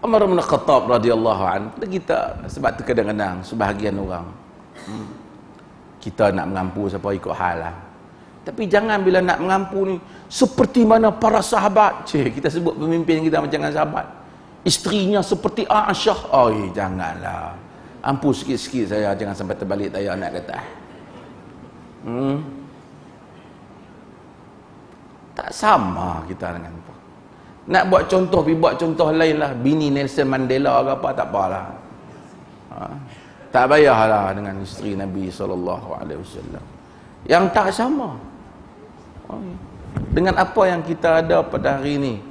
Umar bin Khattab radhiyallahu an kita sebab tu kadang-kadang sebahagian orang hmm, kita nak mengampu siapa ikut hal lah tapi jangan bila nak mengampu ni seperti mana para sahabat cik, kita sebut pemimpin kita macam sahabat isterinya seperti Aisyah oi janganlah ampu sikit-sikit saya jangan sampai terbalik saya nak kata hmm. tak sama kita dengan puan nak buat contoh pergi buat contoh lain lah bini Nelson Mandela ke apa tak apalah ha? tak payahlah dengan isteri Nabi SAW yang tak sama oh, ya. dengan apa yang kita ada pada hari ini